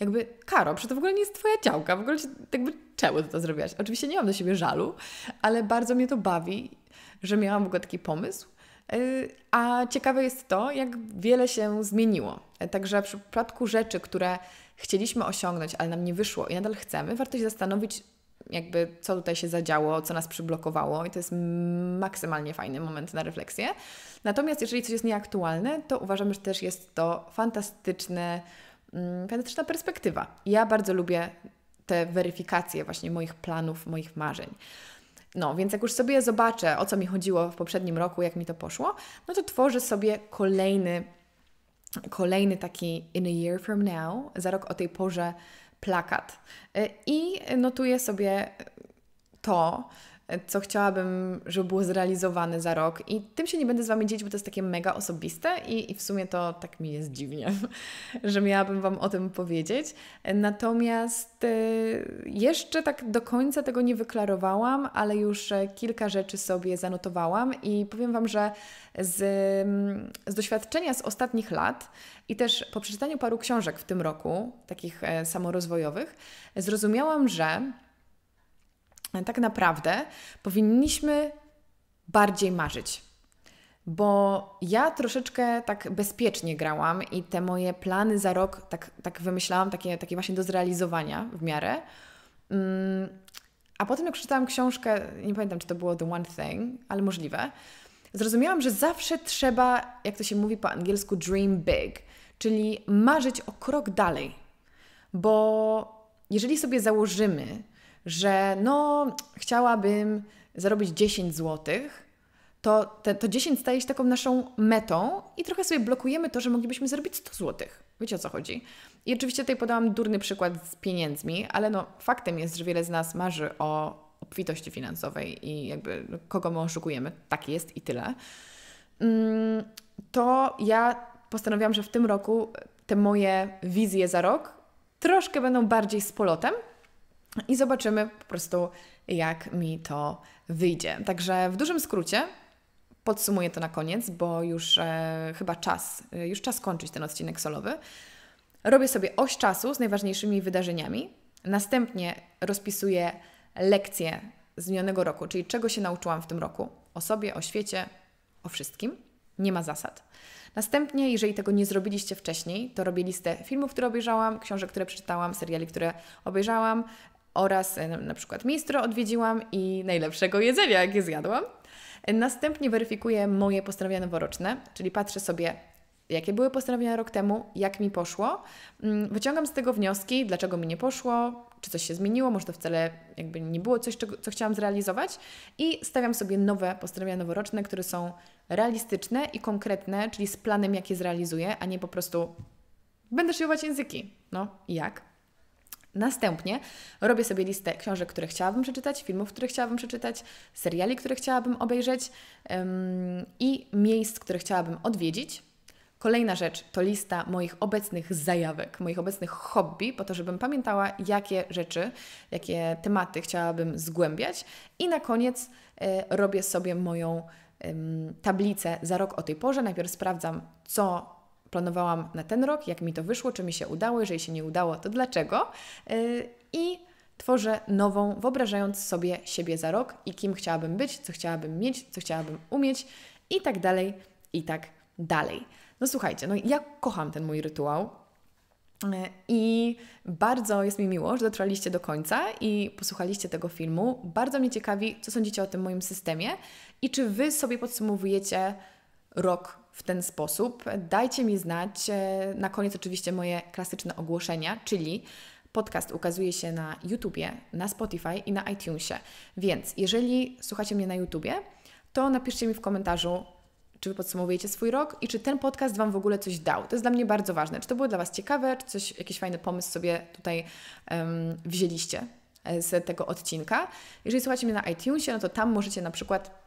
jakby Karo, przecież to w ogóle nie jest Twoja działka, w ogóle jakby czemu to zrobiłaś? Oczywiście nie mam do siebie żalu, ale bardzo mnie to bawi, że miałam w ogóle taki pomysł, Y, a ciekawe jest to, jak wiele się zmieniło. Także w przypadku rzeczy, które chcieliśmy osiągnąć, ale nam nie wyszło i nadal chcemy, warto się zastanowić, jakby co tutaj się zadziało, co nas przyblokowało i to jest maksymalnie fajny moment na refleksję. Natomiast jeżeli coś jest nieaktualne, to uważam, że też jest to fantastyczne, mm, fantastyczna perspektywa. Ja bardzo lubię te weryfikacje właśnie moich planów, moich marzeń. No, więc jak już sobie zobaczę, o co mi chodziło w poprzednim roku, jak mi to poszło, no to tworzę sobie kolejny, kolejny taki in a year from now, za rok o tej porze plakat. Y, I notuję sobie to, co chciałabym, żeby było zrealizowane za rok. I tym się nie będę z Wami dzielić, bo to jest takie mega osobiste i, i w sumie to tak mi jest dziwnie, że miałabym Wam o tym powiedzieć. Natomiast y, jeszcze tak do końca tego nie wyklarowałam, ale już e, kilka rzeczy sobie zanotowałam i powiem Wam, że z, mm, z doświadczenia z ostatnich lat i też po przeczytaniu paru książek w tym roku, takich e, samorozwojowych, zrozumiałam, że tak naprawdę powinniśmy bardziej marzyć. Bo ja troszeczkę tak bezpiecznie grałam i te moje plany za rok tak, tak wymyślałam, takie, takie właśnie do zrealizowania w miarę. Mm, a potem, jak czytałam książkę, nie pamiętam czy to było The One Thing, ale możliwe, zrozumiałam, że zawsze trzeba, jak to się mówi po angielsku, dream big, czyli marzyć o krok dalej. Bo jeżeli sobie założymy, że no, chciałabym zarobić 10 zł, to, te, to 10 staje się taką naszą metą i trochę sobie blokujemy to, że moglibyśmy zarobić 100 zł. Wiecie o co chodzi? I oczywiście tutaj podałam durny przykład z pieniędzmi, ale no, faktem jest, że wiele z nas marzy o obfitości finansowej i jakby no, kogo my oszukujemy, tak jest i tyle. Mm, to ja postanowiłam, że w tym roku te moje wizje za rok troszkę będą bardziej z polotem, i zobaczymy po prostu, jak mi to wyjdzie. Także w dużym skrócie podsumuję to na koniec, bo już e, chyba czas, e, już czas kończyć ten odcinek solowy. Robię sobie oś czasu z najważniejszymi wydarzeniami, następnie rozpisuję lekcje z minionego roku, czyli czego się nauczyłam w tym roku o sobie, o świecie, o wszystkim. Nie ma zasad. Następnie, jeżeli tego nie zrobiliście wcześniej, to robię listę filmów, które obejrzałam, książek, które przeczytałam, seriali, które obejrzałam, oraz e, na przykład mistro odwiedziłam i najlepszego jedzenia, jakie zjadłam. Następnie weryfikuję moje postanowienia noworoczne, czyli patrzę sobie, jakie były postanowienia rok temu, jak mi poszło. Mm, wyciągam z tego wnioski, dlaczego mi nie poszło, czy coś się zmieniło, może to wcale jakby nie było coś, co chciałam zrealizować i stawiam sobie nowe postanowienia noworoczne, które są realistyczne i konkretne, czyli z planem, jak je zrealizuję, a nie po prostu będę szyjować języki. No, jak? Następnie robię sobie listę książek, które chciałabym przeczytać, filmów, które chciałabym przeczytać, seriali, które chciałabym obejrzeć ym, i miejsc, które chciałabym odwiedzić. Kolejna rzecz to lista moich obecnych zajawek, moich obecnych hobby, po to, żebym pamiętała, jakie rzeczy, jakie tematy chciałabym zgłębiać. I na koniec y, robię sobie moją tablicę za rok o tej porze. Najpierw sprawdzam, co planowałam na ten rok, jak mi to wyszło, czy mi się udało, jeżeli się nie udało, to dlaczego. Y, I tworzę nową, wyobrażając sobie siebie za rok i kim chciałabym być, co chciałabym mieć, co chciałabym umieć i tak dalej, i tak dalej. No słuchajcie, no ja kocham ten mój rytuał. Y, I bardzo jest mi miło, że dotrwaliście do końca i posłuchaliście tego filmu. Bardzo mnie ciekawi, co sądzicie o tym moim systemie i czy Wy sobie podsumowujecie rok w ten sposób. Dajcie mi znać. E, na koniec oczywiście moje klasyczne ogłoszenia, czyli podcast ukazuje się na YouTubie, na Spotify i na iTunesie. Więc jeżeli słuchacie mnie na YouTubie, to napiszcie mi w komentarzu, czy Wy podsumowujecie swój rok i czy ten podcast Wam w ogóle coś dał. To jest dla mnie bardzo ważne. Czy to było dla Was ciekawe, czy coś, jakiś fajny pomysł sobie tutaj um, wzięliście e, z tego odcinka. Jeżeli słuchacie mnie na iTunesie, no to tam możecie na przykład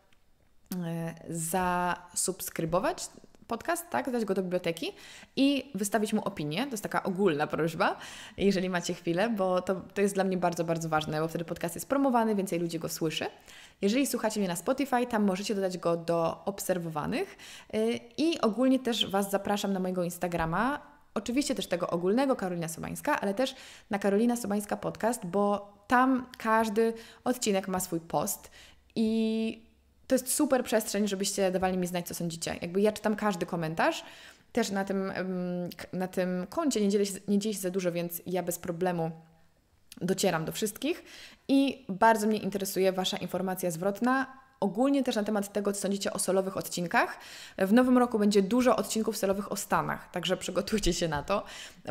Y, zasubskrybować podcast, tak, dać go do biblioteki i wystawić mu opinię. To jest taka ogólna prośba, jeżeli macie chwilę, bo to, to jest dla mnie bardzo, bardzo ważne, bo wtedy podcast jest promowany, więcej ludzi go słyszy. Jeżeli słuchacie mnie na Spotify, tam możecie dodać go do obserwowanych y, i ogólnie też Was zapraszam na mojego Instagrama. Oczywiście też tego ogólnego Karolina Sobańska, ale też na Karolina Sobańska Podcast, bo tam każdy odcinek ma swój post i to jest super przestrzeń, żebyście dawali mi znać, co sądzicie. Jakby ja czytam każdy komentarz. Też na tym, na tym koncie nie dzielę, się, nie się za dużo, więc ja bez problemu docieram do wszystkich. I bardzo mnie interesuje Wasza informacja zwrotna, ogólnie też na temat tego, co sądzicie o solowych odcinkach. W nowym roku będzie dużo odcinków solowych o Stanach, także przygotujcie się na to,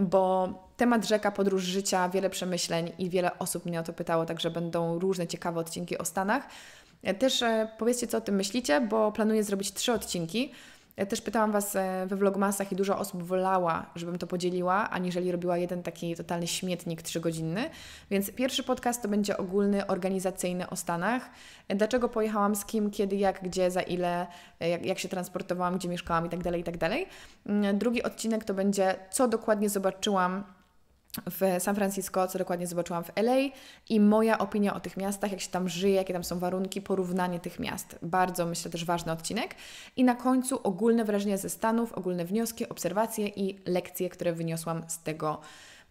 bo temat rzeka, podróż życia, wiele przemyśleń i wiele osób mnie o to pytało, także będą różne ciekawe odcinki o Stanach. E, też e, powiedzcie, co o tym myślicie, bo planuję zrobić trzy odcinki. Ja e, też pytałam Was we vlogmasach i dużo osób wolała, żebym to podzieliła, aniżeli robiła jeden taki totalny śmietnik trzygodzinny. Więc pierwszy podcast to będzie ogólny, organizacyjny o Stanach. Dlaczego pojechałam, z kim, kiedy, jak, gdzie, za ile, jak, jak się transportowałam, gdzie mieszkałam tak itd. Tak mm, drugi odcinek to będzie co dokładnie zobaczyłam w San Francisco, co dokładnie zobaczyłam w LA i moja opinia o tych miastach, jak się tam żyje, jakie tam są warunki, porównanie tych miast. Bardzo myślę też ważny odcinek. I na końcu ogólne wrażenia ze Stanów, ogólne wnioski, obserwacje i lekcje, które wyniosłam z tego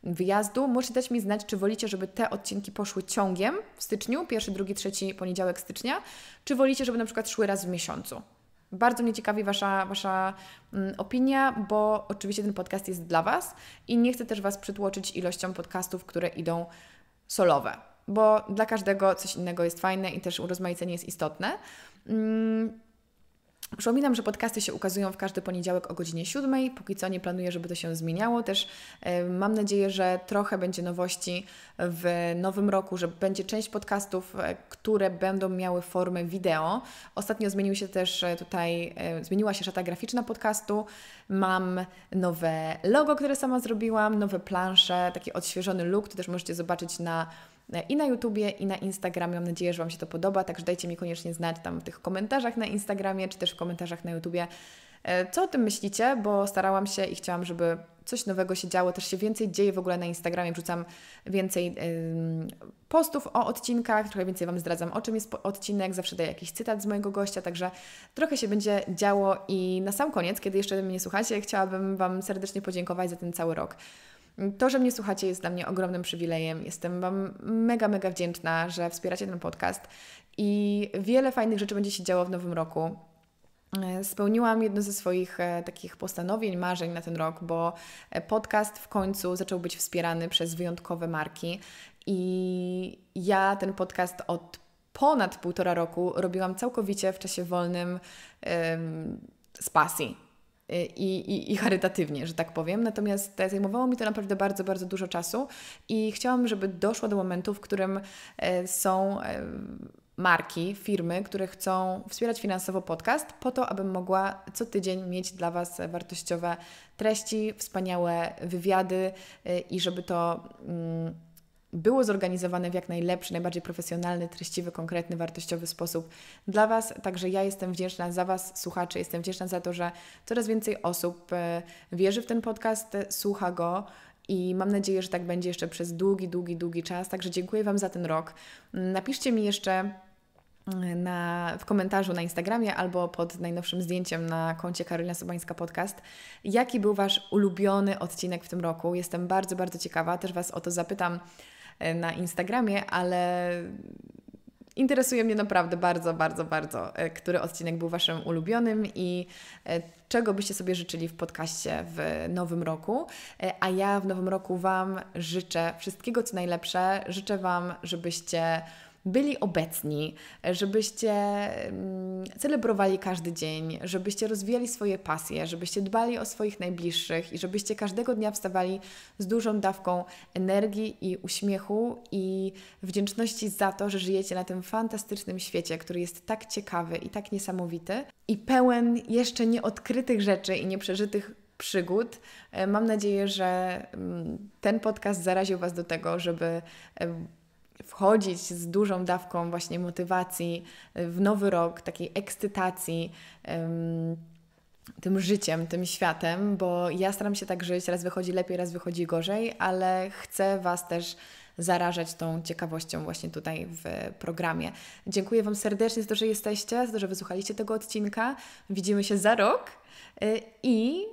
wyjazdu. Możecie dać mi znać, czy wolicie, żeby te odcinki poszły ciągiem w styczniu, pierwszy, drugi, trzeci poniedziałek stycznia, czy wolicie, żeby na przykład szły raz w miesiącu. Bardzo mnie ciekawi Wasza, wasza mm, opinia, bo oczywiście ten podcast jest dla Was i nie chcę też Was przytłoczyć ilością podcastów, które idą solowe, bo dla każdego coś innego jest fajne i też urozmaicenie jest istotne. Mm, Przypominam, że podcasty się ukazują w każdy poniedziałek o godzinie 7. Póki co nie planuję, żeby to się zmieniało. Też e, mam nadzieję, że trochę będzie nowości w nowym roku, że będzie część podcastów, e, które będą miały formę wideo. Ostatnio zmienił się też e, tutaj, zmieniła się szata graficzna podcastu. Mam nowe logo, które sama zrobiłam, nowe plansze, taki odświeżony look, to też możecie zobaczyć na i na YouTubie, i na Instagramie. Mam nadzieję, że Wam się to podoba, także dajcie mi koniecznie znać tam w tych komentarzach na Instagramie, czy też w komentarzach na YouTubie, e, co o tym myślicie, bo starałam się i chciałam, żeby coś nowego się działo, też się więcej dzieje w ogóle na Instagramie, wrzucam więcej postów o odcinkach, trochę więcej Wam zdradzam, o czym jest odcinek, zawsze daję jakiś cytat z mojego gościa, także trochę się będzie działo i na sam koniec, kiedy jeszcze mnie słuchacie, chciałabym Wam serdecznie podziękować za ten cały rok. To, że mnie słuchacie, jest dla mnie ogromnym przywilejem. Jestem Wam mega, mega wdzięczna, że wspieracie ten podcast i wiele fajnych rzeczy będzie się działo w nowym roku. Spełniłam jedno ze swoich e, takich postanowień, marzeń na ten rok, bo e, podcast w końcu zaczął być wspierany przez wyjątkowe marki i ja ten podcast od ponad półtora roku robiłam całkowicie w czasie wolnym z pasji Y, i, i, i charytatywnie, że tak powiem. Natomiast zajmowało mi to naprawdę bardzo, bardzo dużo czasu i chciałam, żeby doszło do momentu, w którym y, są y, marki, firmy, które chcą wspierać finansowo podcast, po to, abym mogła co tydzień mieć dla Was wartościowe treści, wspaniałe wywiady i żeby to. Mm, było zorganizowane w jak najlepszy, najbardziej profesjonalny, treściwy, konkretny, wartościowy sposób dla Was. Także ja jestem wdzięczna za Was, słuchacze, jestem wdzięczna za to, że coraz więcej osób e, wierzy w ten podcast, słucha go. I mam nadzieję, że tak będzie jeszcze przez długi, długi, długi czas. Także dziękuję Wam za ten rok. Mm, napiszcie mi jeszcze mm, na, w komentarzu na Instagramie albo pod najnowszym zdjęciem na koncie Karolina Sobańska Podcast, jaki był Wasz ulubiony odcinek w tym roku. Jestem bardzo, bardzo ciekawa. Też Was o to zapytam E, na Instagramie, ale interesuje mnie naprawdę bardzo, bardzo, bardzo, e, który odcinek był Waszym ulubionym i e, czego byście sobie życzyli w podcaście w nowym roku. A ja w nowym roku Wam życzę wszystkiego, co najlepsze. Życzę Wam, żebyście byli obecni, żebyście mm, celebrowali każdy dzień, żebyście rozwijali swoje pasje, żebyście dbali o swoich najbliższych i żebyście każdego dnia wstawali z dużą dawką energii i uśmiechu i wdzięczności za to, że żyjecie na tym fantastycznym świecie, który jest tak ciekawy i tak niesamowity i pełen jeszcze nieodkrytych rzeczy i nieprzeżytych przygód. E, mam nadzieję, że mm, ten podcast zaraził Was do tego, żeby e, wchodzić z dużą dawką właśnie motywacji w nowy rok, takiej ekscytacji. tym życiem, tym światem, bo ja staram się tak żyć, raz wychodzi lepiej, raz wychodzi gorzej, ale chcę Was też zarażać tą ciekawością właśnie tutaj w programie. Dziękuję Wam serdecznie za to, że jesteście, za to, że wysłuchaliście tego odcinka. Widzimy się za rok y, i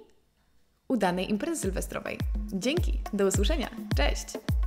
udanej imprezy sylwestrowej. Dzięki, do usłyszenia, cześć!